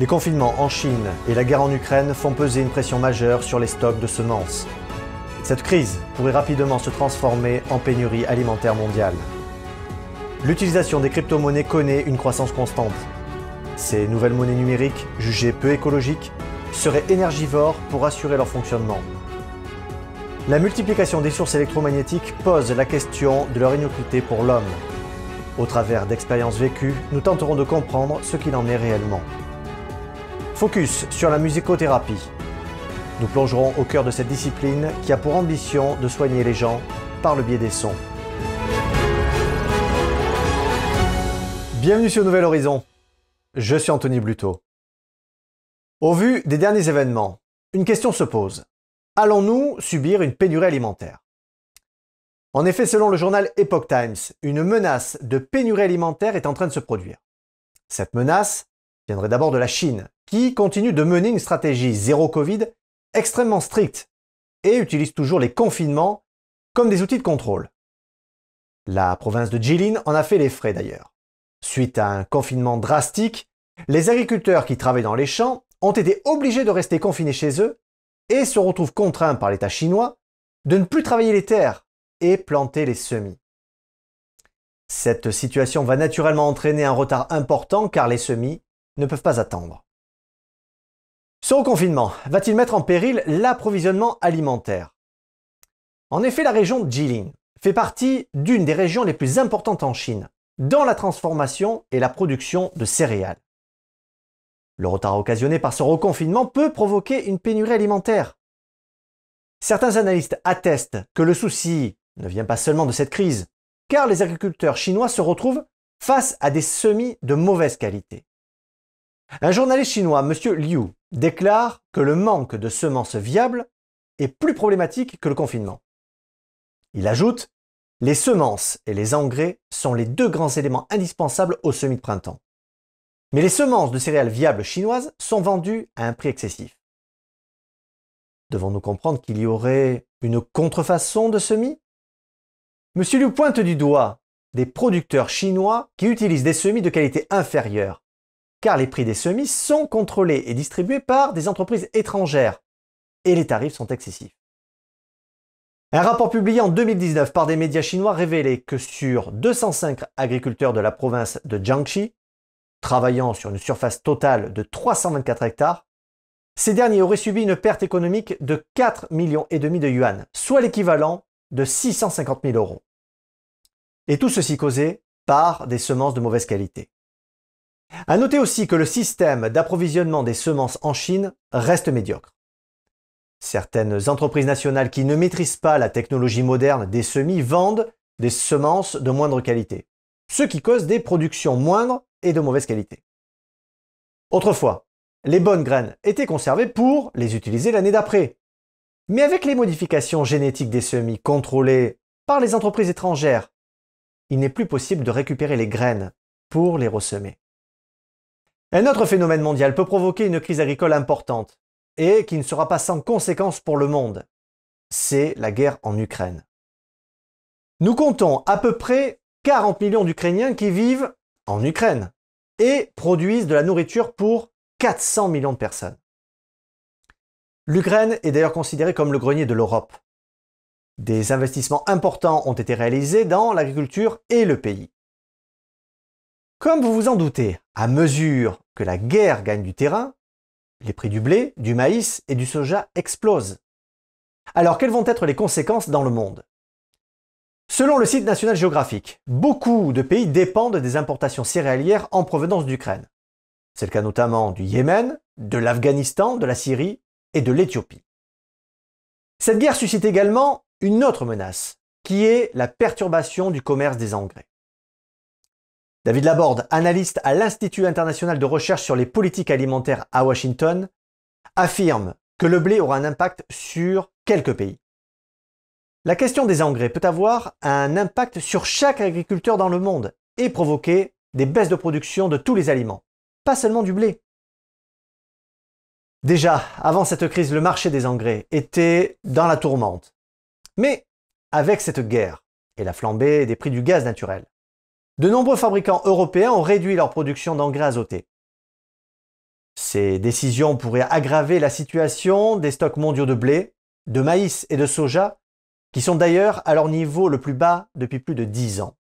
Les confinements en Chine et la guerre en Ukraine font peser une pression majeure sur les stocks de semences. Cette crise pourrait rapidement se transformer en pénurie alimentaire mondiale. L'utilisation des crypto-monnaies connaît une croissance constante. Ces nouvelles monnaies numériques, jugées peu écologiques, seraient énergivores pour assurer leur fonctionnement. La multiplication des sources électromagnétiques pose la question de leur innocuité pour l'homme. Au travers d'expériences vécues, nous tenterons de comprendre ce qu'il en est réellement. Focus sur la musicothérapie. Nous plongerons au cœur de cette discipline qui a pour ambition de soigner les gens par le biais des sons. Bienvenue sur Nouvel Horizon. Je suis Anthony Bluto. Au vu des derniers événements, une question se pose. Allons-nous subir une pénurie alimentaire En effet, selon le journal Epoch Times, une menace de pénurie alimentaire est en train de se produire. Cette menace, viendrait d'abord de la Chine, qui continue de mener une stratégie zéro Covid extrêmement stricte et utilise toujours les confinements comme des outils de contrôle. La province de Jilin en a fait les frais d'ailleurs. Suite à un confinement drastique, les agriculteurs qui travaillent dans les champs ont été obligés de rester confinés chez eux et se retrouvent contraints par l'État chinois de ne plus travailler les terres et planter les semis. Cette situation va naturellement entraîner un retard important car les semis ne peuvent pas attendre. Ce reconfinement va-t-il mettre en péril l'approvisionnement alimentaire En effet, la région de Jilin fait partie d'une des régions les plus importantes en Chine dans la transformation et la production de céréales. Le retard occasionné par ce reconfinement peut provoquer une pénurie alimentaire. Certains analystes attestent que le souci ne vient pas seulement de cette crise, car les agriculteurs chinois se retrouvent face à des semis de mauvaise qualité. Un journaliste chinois, M. Liu, déclare que le manque de semences viables est plus problématique que le confinement. Il ajoute Les semences et les engrais sont les deux grands éléments indispensables au semis de printemps. Mais les semences de céréales viables chinoises sont vendues à un prix excessif. Devons-nous comprendre qu'il y aurait une contrefaçon de semis Monsieur Liu pointe du doigt des producteurs chinois qui utilisent des semis de qualité inférieure car les prix des semis sont contrôlés et distribués par des entreprises étrangères, et les tarifs sont excessifs. Un rapport publié en 2019 par des médias chinois révélait que sur 205 agriculteurs de la province de Jiangxi, travaillant sur une surface totale de 324 hectares, ces derniers auraient subi une perte économique de 4 millions et demi de yuan, soit l'équivalent de 650 000 euros. Et tout ceci causé par des semences de mauvaise qualité. À noter aussi que le système d'approvisionnement des semences en Chine reste médiocre. Certaines entreprises nationales qui ne maîtrisent pas la technologie moderne des semis vendent des semences de moindre qualité, ce qui cause des productions moindres et de mauvaise qualité. Autrefois, les bonnes graines étaient conservées pour les utiliser l'année d'après. Mais avec les modifications génétiques des semis contrôlées par les entreprises étrangères, il n'est plus possible de récupérer les graines pour les ressemer. Un autre phénomène mondial peut provoquer une crise agricole importante et qui ne sera pas sans conséquences pour le monde. C'est la guerre en Ukraine. Nous comptons à peu près 40 millions d'Ukrainiens qui vivent en Ukraine et produisent de la nourriture pour 400 millions de personnes. L'Ukraine est d'ailleurs considérée comme le grenier de l'Europe. Des investissements importants ont été réalisés dans l'agriculture et le pays. Comme vous vous en doutez, à mesure que la guerre gagne du terrain, les prix du blé, du maïs et du soja explosent. Alors quelles vont être les conséquences dans le monde Selon le site national géographique, beaucoup de pays dépendent des importations céréalières en provenance d'Ukraine. C'est le cas notamment du Yémen, de l'Afghanistan, de la Syrie et de l'Éthiopie. Cette guerre suscite également une autre menace, qui est la perturbation du commerce des engrais. David Laborde, analyste à l'Institut international de recherche sur les politiques alimentaires à Washington, affirme que le blé aura un impact sur quelques pays. La question des engrais peut avoir un impact sur chaque agriculteur dans le monde et provoquer des baisses de production de tous les aliments, pas seulement du blé. Déjà, avant cette crise, le marché des engrais était dans la tourmente. Mais avec cette guerre et la flambée des prix du gaz naturel, de nombreux fabricants européens ont réduit leur production d'engrais azotés. Ces décisions pourraient aggraver la situation des stocks mondiaux de blé, de maïs et de soja, qui sont d'ailleurs à leur niveau le plus bas depuis plus de 10 ans.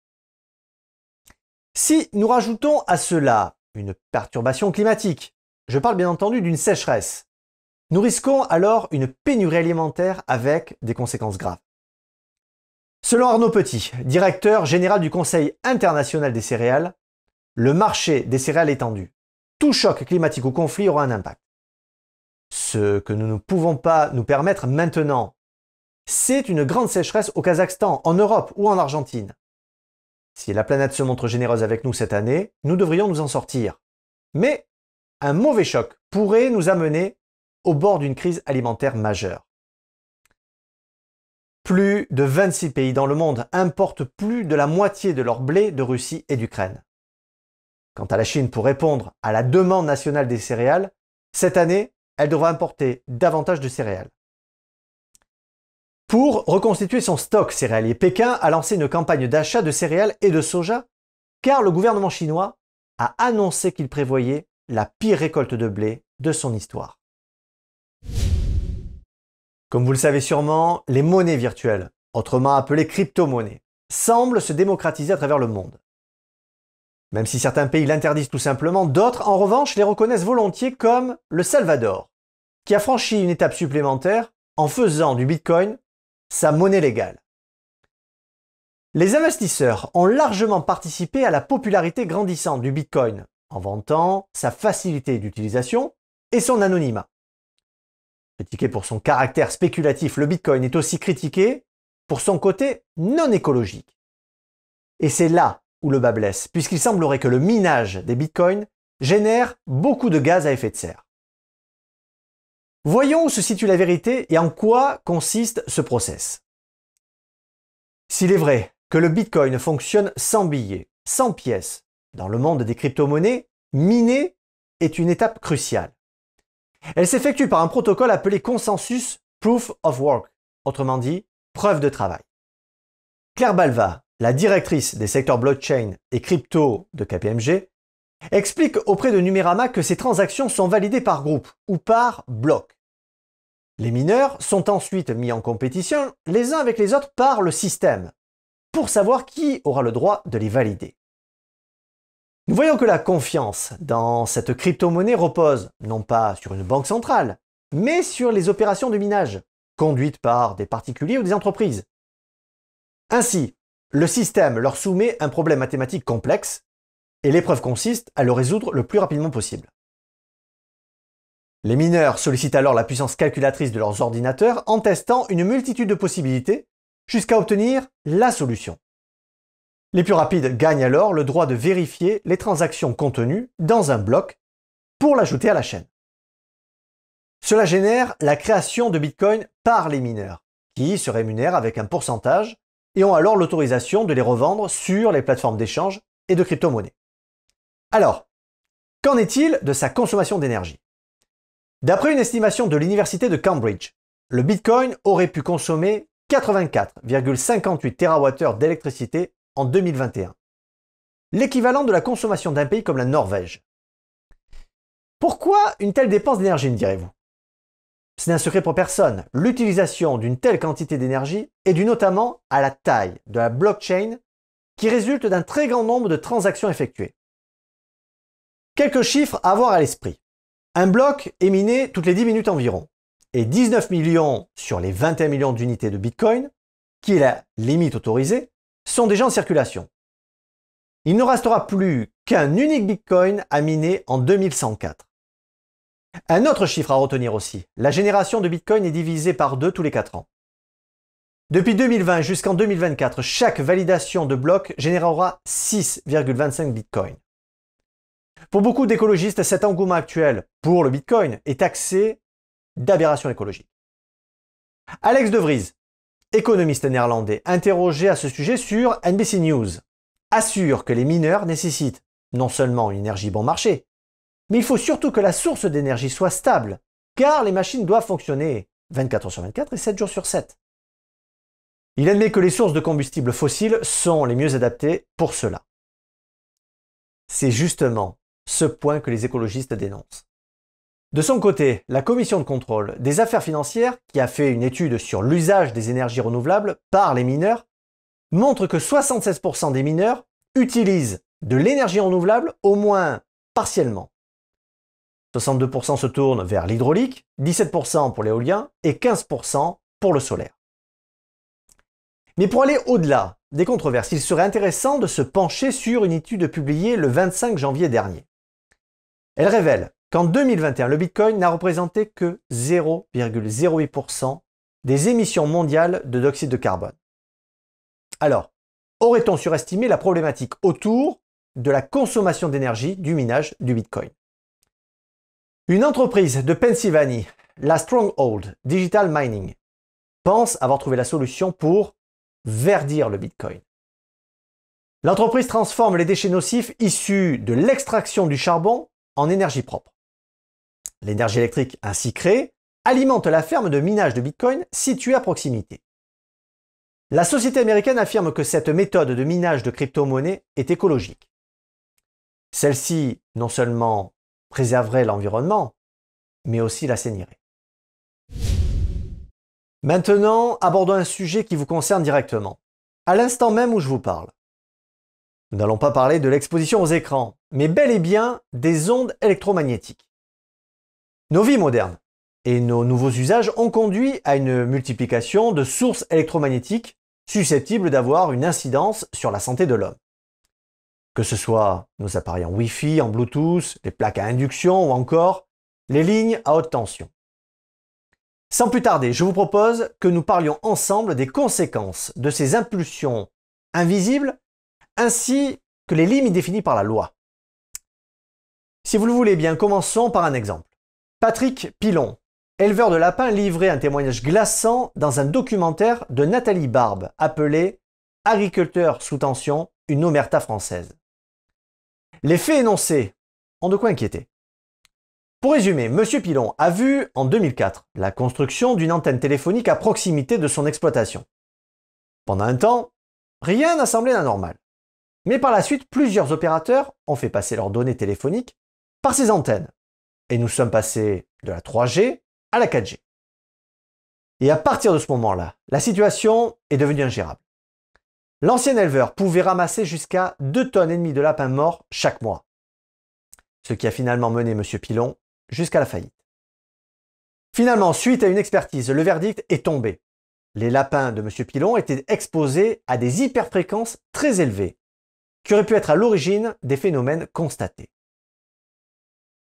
Si nous rajoutons à cela une perturbation climatique, je parle bien entendu d'une sécheresse, nous risquons alors une pénurie alimentaire avec des conséquences graves. Selon Arnaud Petit, directeur général du Conseil international des céréales, le marché des céréales est tendu. Tout choc climatique ou conflit aura un impact. Ce que nous ne pouvons pas nous permettre maintenant, c'est une grande sécheresse au Kazakhstan, en Europe ou en Argentine. Si la planète se montre généreuse avec nous cette année, nous devrions nous en sortir. Mais un mauvais choc pourrait nous amener au bord d'une crise alimentaire majeure. Plus de 26 pays dans le monde importent plus de la moitié de leur blé de Russie et d'Ukraine. Quant à la Chine, pour répondre à la demande nationale des céréales, cette année, elle devra importer davantage de céréales. Pour reconstituer son stock céréalier, Pékin a lancé une campagne d'achat de céréales et de soja, car le gouvernement chinois a annoncé qu'il prévoyait la pire récolte de blé de son histoire. Comme vous le savez sûrement, les monnaies virtuelles, autrement appelées crypto-monnaies, semblent se démocratiser à travers le monde. Même si certains pays l'interdisent tout simplement, d'autres, en revanche, les reconnaissent volontiers comme le Salvador, qui a franchi une étape supplémentaire en faisant du Bitcoin sa monnaie légale. Les investisseurs ont largement participé à la popularité grandissante du Bitcoin en vantant sa facilité d'utilisation et son anonymat. Critiqué pour son caractère spéculatif, le Bitcoin est aussi critiqué pour son côté non écologique. Et c'est là où le bas blesse, puisqu'il semblerait que le minage des Bitcoins génère beaucoup de gaz à effet de serre. Voyons où se situe la vérité et en quoi consiste ce process. S'il est vrai que le Bitcoin fonctionne sans billets, sans pièces, dans le monde des crypto-monnaies, miner est une étape cruciale. Elle s'effectue par un protocole appelé consensus proof of work, autrement dit preuve de travail. Claire Balva, la directrice des secteurs blockchain et crypto de KPMG, explique auprès de Numérama que ces transactions sont validées par groupe ou par bloc. Les mineurs sont ensuite mis en compétition les uns avec les autres par le système pour savoir qui aura le droit de les valider. Nous voyons que la confiance dans cette crypto-monnaie repose non pas sur une banque centrale, mais sur les opérations de minage, conduites par des particuliers ou des entreprises. Ainsi, le système leur soumet un problème mathématique complexe, et l'épreuve consiste à le résoudre le plus rapidement possible. Les mineurs sollicitent alors la puissance calculatrice de leurs ordinateurs en testant une multitude de possibilités jusqu'à obtenir la solution. Les plus rapides gagnent alors le droit de vérifier les transactions contenues dans un bloc pour l'ajouter à la chaîne. Cela génère la création de Bitcoin par les mineurs, qui se rémunèrent avec un pourcentage et ont alors l'autorisation de les revendre sur les plateformes d'échange et de crypto-monnaies. Alors, qu'en est-il de sa consommation d'énergie D'après une estimation de l'Université de Cambridge, le Bitcoin aurait pu consommer 84,58 TWh d'électricité en 2021. L'équivalent de la consommation d'un pays comme la Norvège. Pourquoi une telle dépense d'énergie, me direz-vous Ce n'est un secret pour personne. L'utilisation d'une telle quantité d'énergie est due notamment à la taille de la blockchain qui résulte d'un très grand nombre de transactions effectuées. Quelques chiffres à avoir à l'esprit. Un bloc est miné toutes les 10 minutes environ. Et 19 millions sur les 21 millions d'unités de Bitcoin, qui est la limite autorisée, sont déjà en circulation. Il ne restera plus qu'un unique Bitcoin à miner en 2104. Un autre chiffre à retenir aussi, la génération de Bitcoin est divisée par deux tous les 4 ans. Depuis 2020 jusqu'en 2024, chaque validation de bloc générera 6,25 Bitcoin. Pour beaucoup d'écologistes, cet engouement actuel pour le Bitcoin est taxé d'aberration écologique. Alex De économiste néerlandais, interrogé à ce sujet sur NBC News, assure que les mineurs nécessitent non seulement une énergie bon marché, mais il faut surtout que la source d'énergie soit stable, car les machines doivent fonctionner 24 heures sur 24 et 7 jours sur 7. Il admet que les sources de combustibles fossiles sont les mieux adaptées pour cela. C'est justement ce point que les écologistes dénoncent. De son côté, la commission de contrôle des affaires financières, qui a fait une étude sur l'usage des énergies renouvelables par les mineurs, montre que 76% des mineurs utilisent de l'énergie renouvelable au moins partiellement. 62% se tournent vers l'hydraulique, 17% pour l'éolien et 15% pour le solaire. Mais pour aller au-delà des controverses, il serait intéressant de se pencher sur une étude publiée le 25 janvier dernier. Elle révèle qu'en 2021, le Bitcoin n'a représenté que 0,08% des émissions mondiales de dioxyde de carbone. Alors, aurait-on surestimé la problématique autour de la consommation d'énergie du minage du Bitcoin Une entreprise de Pennsylvanie, la Stronghold Digital Mining, pense avoir trouvé la solution pour verdir le Bitcoin. L'entreprise transforme les déchets nocifs issus de l'extraction du charbon en énergie propre. L'énergie électrique ainsi créée alimente la ferme de minage de Bitcoin située à proximité. La société américaine affirme que cette méthode de minage de crypto-monnaies est écologique. Celle-ci non seulement préserverait l'environnement, mais aussi la saignerait. Maintenant, abordons un sujet qui vous concerne directement, à l'instant même où je vous parle. Nous n'allons pas parler de l'exposition aux écrans, mais bel et bien des ondes électromagnétiques. Nos vies modernes et nos nouveaux usages ont conduit à une multiplication de sources électromagnétiques susceptibles d'avoir une incidence sur la santé de l'homme. Que ce soit nos appareils en Wi-Fi, en Bluetooth, les plaques à induction ou encore les lignes à haute tension. Sans plus tarder, je vous propose que nous parlions ensemble des conséquences de ces impulsions invisibles ainsi que les limites définies par la loi. Si vous le voulez bien, commençons par un exemple. Patrick Pilon, éleveur de lapins, livrait un témoignage glaçant dans un documentaire de Nathalie Barbe appelé Agriculteur sous tension, une omerta française. Les faits énoncés ont de quoi inquiéter. Pour résumer, M. Pilon a vu en 2004 la construction d'une antenne téléphonique à proximité de son exploitation. Pendant un temps, rien n'a semblé anormal. Mais par la suite, plusieurs opérateurs ont fait passer leurs données téléphoniques par ces antennes. Et nous sommes passés de la 3G à la 4G. Et à partir de ce moment-là, la situation est devenue ingérable. L'ancien éleveur pouvait ramasser jusqu'à 2 tonnes et demie de lapins morts chaque mois. Ce qui a finalement mené M. Pilon jusqu'à la faillite. Finalement, suite à une expertise, le verdict est tombé. Les lapins de M. Pilon étaient exposés à des hyperfréquences très élevées, qui auraient pu être à l'origine des phénomènes constatés.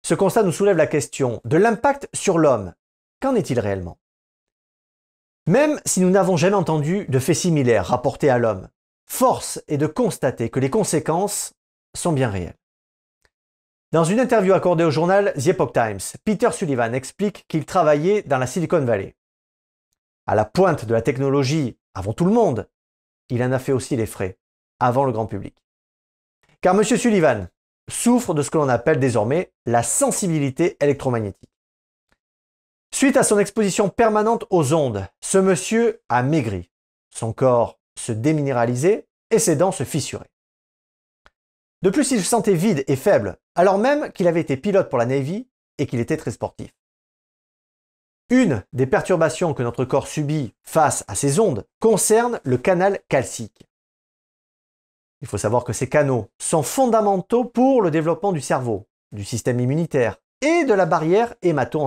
Ce constat nous soulève la question de l'impact sur l'homme. Qu'en est-il réellement Même si nous n'avons jamais entendu de faits similaires rapportés à l'homme, force est de constater que les conséquences sont bien réelles. Dans une interview accordée au journal The Epoch Times, Peter Sullivan explique qu'il travaillait dans la Silicon Valley. À la pointe de la technologie avant tout le monde, il en a fait aussi les frais, avant le grand public. Car M. Sullivan, souffre de ce que l'on appelle désormais la sensibilité électromagnétique. Suite à son exposition permanente aux ondes, ce monsieur a maigri, son corps se déminéralisait et ses dents se fissuraient. De plus, il se sentait vide et faible, alors même qu'il avait été pilote pour la Navy et qu'il était très sportif. Une des perturbations que notre corps subit face à ces ondes concerne le canal calcique. Il faut savoir que ces canaux sont fondamentaux pour le développement du cerveau, du système immunitaire et de la barrière hémato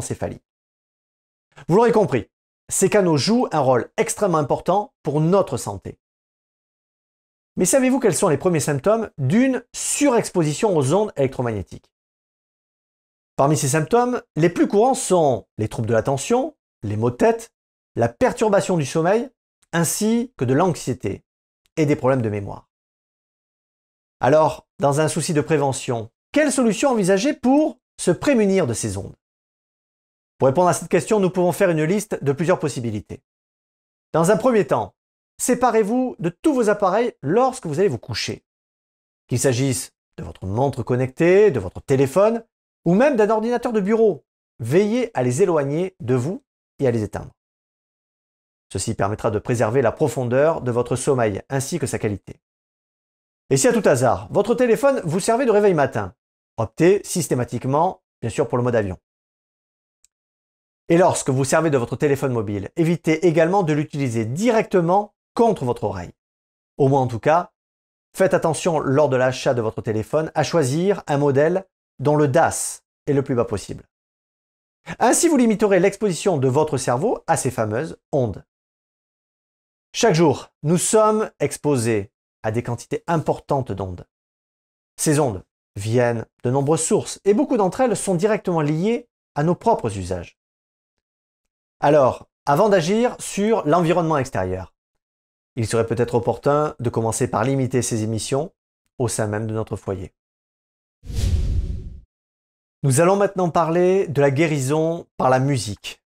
Vous l'aurez compris, ces canaux jouent un rôle extrêmement important pour notre santé. Mais savez-vous quels sont les premiers symptômes d'une surexposition aux ondes électromagnétiques Parmi ces symptômes, les plus courants sont les troubles de l'attention, les maux de tête, la perturbation du sommeil, ainsi que de l'anxiété et des problèmes de mémoire. Alors, dans un souci de prévention, quelles solutions envisager pour se prémunir de ces ondes Pour répondre à cette question, nous pouvons faire une liste de plusieurs possibilités. Dans un premier temps, séparez-vous de tous vos appareils lorsque vous allez vous coucher. Qu'il s'agisse de votre montre connectée, de votre téléphone ou même d'un ordinateur de bureau, veillez à les éloigner de vous et à les éteindre. Ceci permettra de préserver la profondeur de votre sommeil ainsi que sa qualité. Et si à tout hasard, votre téléphone vous servait de réveil matin, optez systématiquement, bien sûr, pour le mode avion. Et lorsque vous servez de votre téléphone mobile, évitez également de l'utiliser directement contre votre oreille. Au moins en tout cas, faites attention lors de l'achat de votre téléphone à choisir un modèle dont le DAS est le plus bas possible. Ainsi, vous limiterez l'exposition de votre cerveau à ces fameuses ondes. Chaque jour, nous sommes exposés à des quantités importantes d'ondes. Ces ondes viennent de nombreuses sources et beaucoup d'entre elles sont directement liées à nos propres usages. Alors, avant d'agir sur l'environnement extérieur, il serait peut-être opportun de commencer par limiter ces émissions au sein même de notre foyer. Nous allons maintenant parler de la guérison par la musique.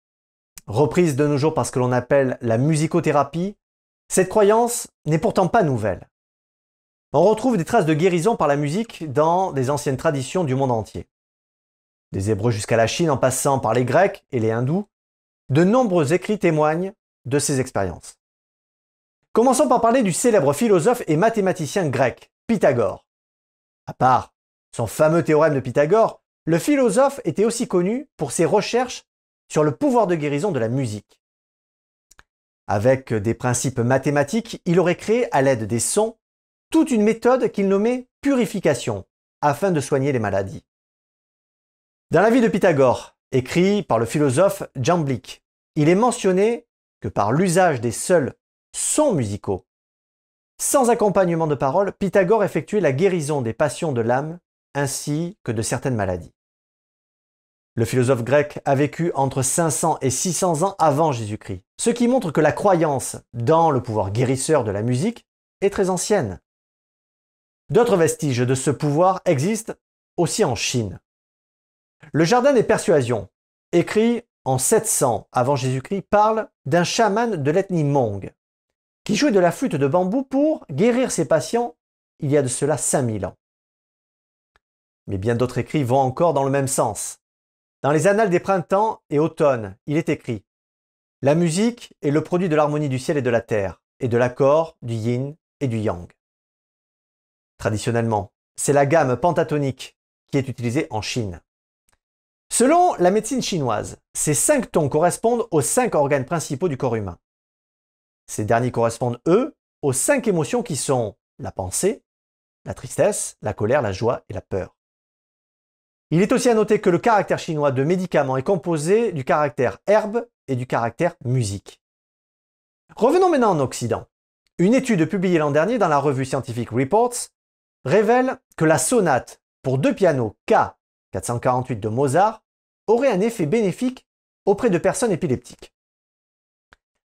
Reprise de nos jours par ce que l'on appelle la musicothérapie, cette croyance n'est pourtant pas nouvelle. On retrouve des traces de guérison par la musique dans des anciennes traditions du monde entier. Des Hébreux jusqu'à la Chine en passant par les Grecs et les Hindous, de nombreux écrits témoignent de ces expériences. Commençons par parler du célèbre philosophe et mathématicien grec, Pythagore. À part son fameux théorème de Pythagore, le philosophe était aussi connu pour ses recherches sur le pouvoir de guérison de la musique. Avec des principes mathématiques, il aurait créé, à l'aide des sons, toute une méthode qu'il nommait purification, afin de soigner les maladies. Dans la vie de Pythagore, écrit par le philosophe Jamblick, il est mentionné que par l'usage des seuls sons musicaux, sans accompagnement de paroles, Pythagore effectuait la guérison des passions de l'âme ainsi que de certaines maladies. Le philosophe grec a vécu entre 500 et 600 ans avant Jésus-Christ, ce qui montre que la croyance dans le pouvoir guérisseur de la musique est très ancienne. D'autres vestiges de ce pouvoir existent aussi en Chine. Le Jardin des Persuasions, écrit en 700 avant Jésus-Christ, parle d'un chaman de l'ethnie Hmong qui jouait de la flûte de bambou pour guérir ses patients il y a de cela 5000 ans. Mais bien d'autres écrits vont encore dans le même sens. Dans les Annales des printemps et automnes, il est écrit La musique est le produit de l'harmonie du ciel et de la terre, et de l'accord du yin et du yang traditionnellement. C'est la gamme pentatonique qui est utilisée en Chine. Selon la médecine chinoise, ces cinq tons correspondent aux cinq organes principaux du corps humain. Ces derniers correspondent, eux, aux cinq émotions qui sont la pensée, la tristesse, la colère, la joie et la peur. Il est aussi à noter que le caractère chinois de médicament est composé du caractère herbe et du caractère musique. Revenons maintenant en Occident. Une étude publiée l'an dernier dans la revue Scientific Reports révèle que la sonate pour deux pianos K448 de Mozart aurait un effet bénéfique auprès de personnes épileptiques.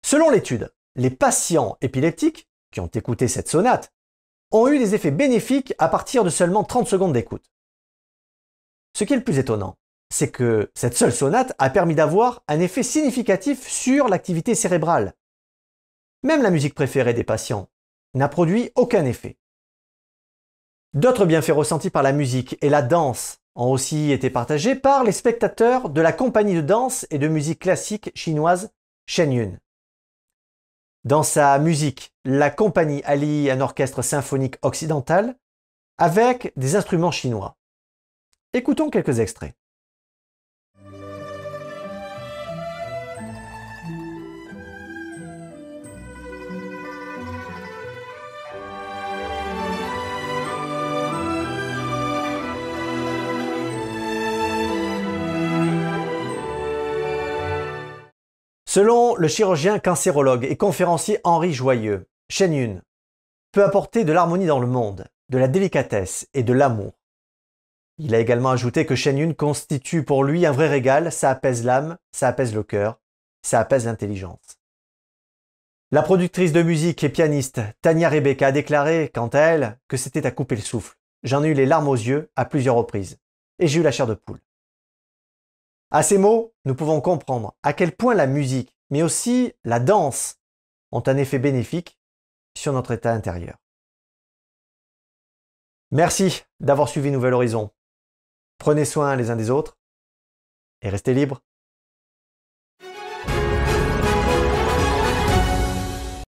Selon l'étude, les patients épileptiques qui ont écouté cette sonate ont eu des effets bénéfiques à partir de seulement 30 secondes d'écoute. Ce qui est le plus étonnant, c'est que cette seule sonate a permis d'avoir un effet significatif sur l'activité cérébrale. Même la musique préférée des patients n'a produit aucun effet. D'autres bienfaits ressentis par la musique et la danse ont aussi été partagés par les spectateurs de la compagnie de danse et de musique classique chinoise Shen Yun. Dans sa musique, la compagnie allie un orchestre symphonique occidental avec des instruments chinois. Écoutons quelques extraits. Selon le chirurgien cancérologue et conférencier Henri Joyeux, Shen Yun peut apporter de l'harmonie dans le monde, de la délicatesse et de l'amour. Il a également ajouté que Shen Yun constitue pour lui un vrai régal, ça apaise l'âme, ça apaise le cœur, ça apaise l'intelligence. La productrice de musique et pianiste Tania Rebecca a déclaré, quant à elle, que c'était à couper le souffle. J'en ai eu les larmes aux yeux à plusieurs reprises, et j'ai eu la chair de poule. À ces mots, nous pouvons comprendre à quel point la musique, mais aussi la danse, ont un effet bénéfique sur notre état intérieur. Merci d'avoir suivi Nouvel Horizon. Prenez soin les uns des autres et restez libres.